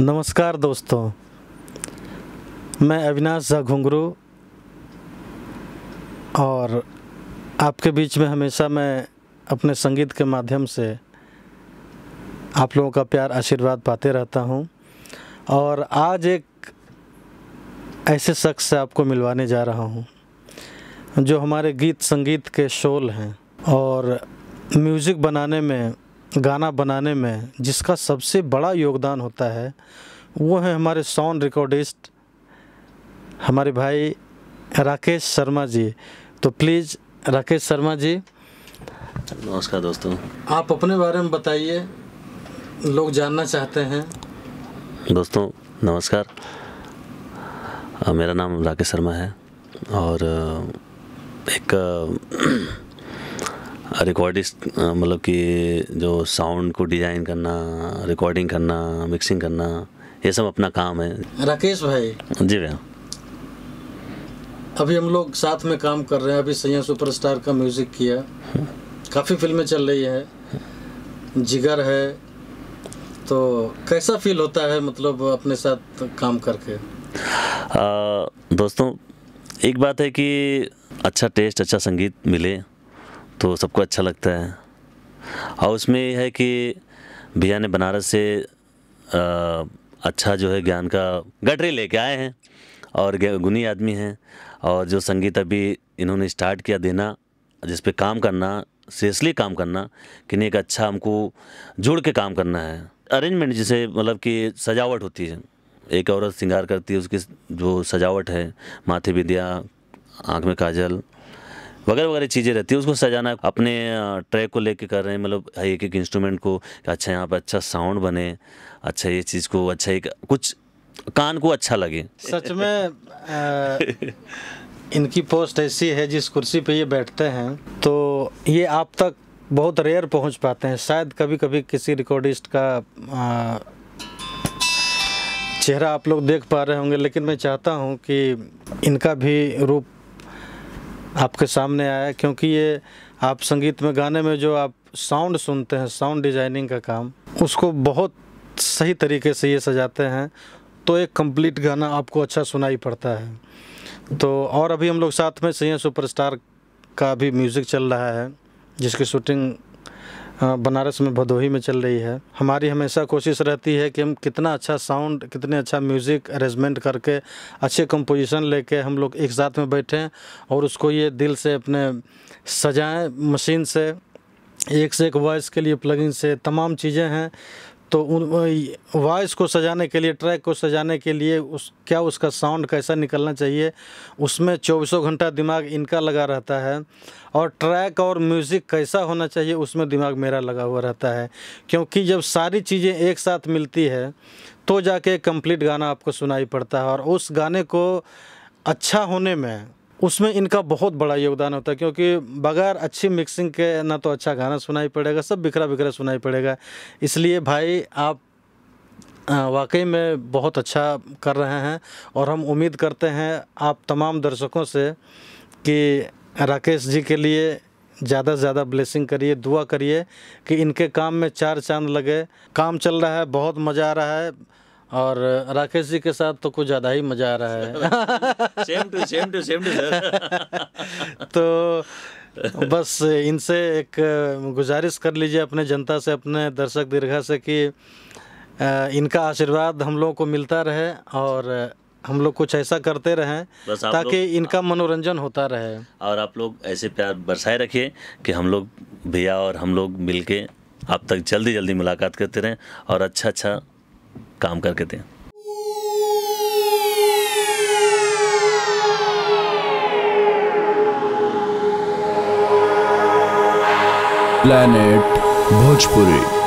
नमस्कार दोस्तों मैं अविनाश झा घुंगरू और आपके बीच में हमेशा मैं अपने संगीत के माध्यम से आप लोगों का प्यार आशीर्वाद पाते रहता हूं और आज एक ऐसे शख्स से आपको मिलवाने जा रहा हूं जो हमारे गीत संगीत के शोल हैं और म्यूज़िक बनाने में गाना बनाने में जिसका सबसे बड़ा योगदान होता है वो है हमारे साउंड रिकॉर्डिस्ट हमारे भाई राकेश शर्मा जी तो प्लीज़ राकेश शर्मा जी नमस्कार दोस्तों आप अपने बारे में बताइए लोग जानना चाहते हैं दोस्तों नमस्कार मेरा नाम राकेश शर्मा है और एक रिकॉर्डिस्ट मतलब कि जो साउंड को डिज़ाइन करना रिकॉर्डिंग करना मिक्सिंग करना ये सब अपना काम है राकेश भाई जी भैया अभी हम लोग साथ में काम कर रहे हैं अभी सैया सुपरस्टार का म्यूज़िक किया काफ़ी फिल्में चल रही है जिगर है तो कैसा फील होता है मतलब अपने साथ काम करके आ, दोस्तों एक बात है कि अच्छा टेस्ट अच्छा संगीत मिले तो सबको अच्छा लगता है और उसमें यह है कि भैया ने बनारस से आ, अच्छा जो है ज्ञान का गटरी लेके आए हैं और गुनी आदमी हैं और जो संगीत अभी इन्होंने स्टार्ट किया देना जिस पे काम करना सीरियसली काम करना कि नहीं एक अच्छा हमको जुड़ के काम करना है अरेंजमेंट जिसे मतलब कि सजावट होती है एक औरत श्रृंगार करती है उसकी जो सजावट है माथे बिंदिया आँख में काजल वगैरह वगैरह चीज़ें रहती है उसको सजाना अपने ट्रैक को लेके कर रहे हैं मतलब एक एक इंस्ट्रूमेंट को अच्छा यहाँ पर अच्छा साउंड बने अच्छा ये चीज़ को अच्छा एक कुछ कान को अच्छा लगे सच में आ, इनकी पोस्ट ऐसी है जिस कुर्सी पे ये बैठते हैं तो ये आप तक बहुत रेयर पहुंच पाते हैं शायद कभी कभी किसी रिकॉर्डिस्ट का आ, चेहरा आप लोग देख पा रहे होंगे लेकिन मैं चाहता हूं कि इनका भी रूप आपके सामने आया क्योंकि ये आप संगीत में गाने में जो आप साउंड सुनते हैं साउंड डिजाइनिंग का काम उसको बहुत सही तरीके से ये सजाते हैं तो एक कंप्लीट गाना आपको अच्छा सुनाई पड़ता है तो और अभी हम लोग साथ में सही सुपरस्टार का भी म्यूज़िक चल रहा है जिसकी शूटिंग हाँ, बनारस में भदोही में चल रही है हमारी हमेशा कोशिश रहती है कि हम कितना अच्छा साउंड कितने अच्छा म्यूज़िक अरेंजमेंट करके अच्छे कंपोजिशन लेके हम लोग एक साथ में बैठें और उसको ये दिल से अपने सजाएं मशीन से एक से एक वॉइस के लिए प्लगइन से तमाम चीज़ें हैं तो वॉइस को सजाने के लिए ट्रैक को सजाने के लिए उस क्या उसका साउंड कैसा निकलना चाहिए उसमें चौबीसों घंटा दिमाग इनका लगा रहता है और ट्रैक और म्यूज़िक कैसा होना चाहिए उसमें दिमाग मेरा लगा हुआ रहता है क्योंकि जब सारी चीज़ें एक साथ मिलती है तो जाके कंप्लीट गाना आपको सुनाई पड़ता है और उस गाने को अच्छा होने में उसमें इनका बहुत बड़ा योगदान होता है क्योंकि बगैर अच्छी मिक्सिंग के ना तो अच्छा गाना सुनाई पड़ेगा सब बिखरा बिखरा सुनाई पड़ेगा इसलिए भाई आप वाकई में बहुत अच्छा कर रहे हैं और हम उम्मीद करते हैं आप तमाम दर्शकों से कि राकेश जी के लिए ज़्यादा से ज़्यादा ब्लेसिंग करिए दुआ करिए कि इनके काम में चार चांद लगे काम चल रहा है बहुत मज़ा आ रहा है और राकेश जी के साथ तो कुछ ज़्यादा ही मज़ा आ रहा है same to same to same to तो बस इनसे एक गुजारिश कर लीजिए अपने जनता से अपने दर्शक दीर्घा से कि इनका आशीर्वाद हम लोगों को मिलता रहे और हम लोग कुछ ऐसा करते रहें ताकि इनका मनोरंजन होता रहे और आप लोग ऐसे प्यार बरसाए रखिए कि हम लोग भैया और हम लोग मिलके आप तक जल्दी जल्दी मुलाकात करते रहें और अच्छा अच्छा काम करके दें प्लैनेट भोजपुरी